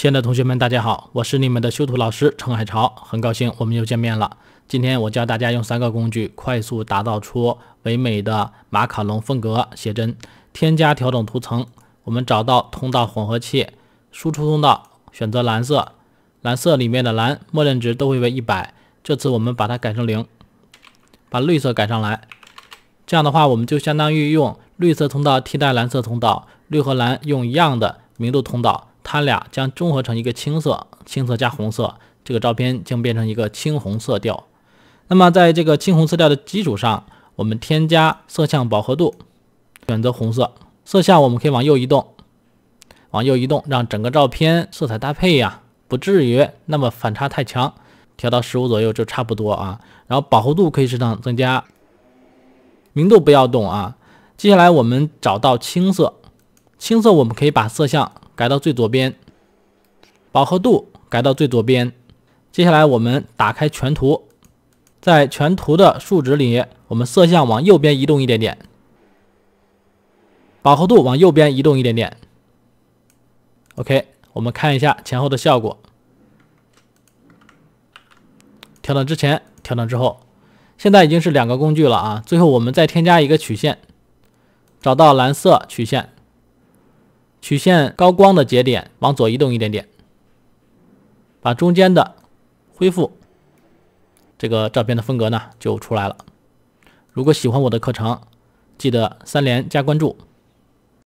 亲爱的同学们，大家好，我是你们的修图老师程海潮，很高兴我们又见面了。今天我教大家用三个工具快速打造出唯美的马卡龙风格写真。添加调整图层，我们找到通道混合器，输出通道选择蓝色，蓝色里面的蓝默认值都会为一百，这次我们把它改成零，把绿色改上来。这样的话，我们就相当于用绿色通道替代蓝色通道，绿和蓝用一样的明度通道。它俩将中合成一个青色，青色加红色，这个照片将变成一个青红色调。那么，在这个青红色调的基础上，我们添加色相饱和度，选择红色色相，我们可以往右移动，往右移动，让整个照片色彩搭配呀，不至于那么反差太强，调到十五左右就差不多啊。然后饱和度可以适当增加，明度不要动啊。接下来我们找到青色，青色我们可以把色相。改到最左边，饱和度改到最左边。接下来我们打开全图，在全图的数值里，我们色相往右边移动一点点，饱和度往右边移动一点点。OK，我们看一下前后的效果，调整之前，调整之后，现在已经是两个工具了啊！最后我们再添加一个曲线，找到蓝色曲线。曲线高光的节点往左移动一点点，把中间的恢复，这个照片的风格呢就出来了。如果喜欢我的课程，记得三连加关注。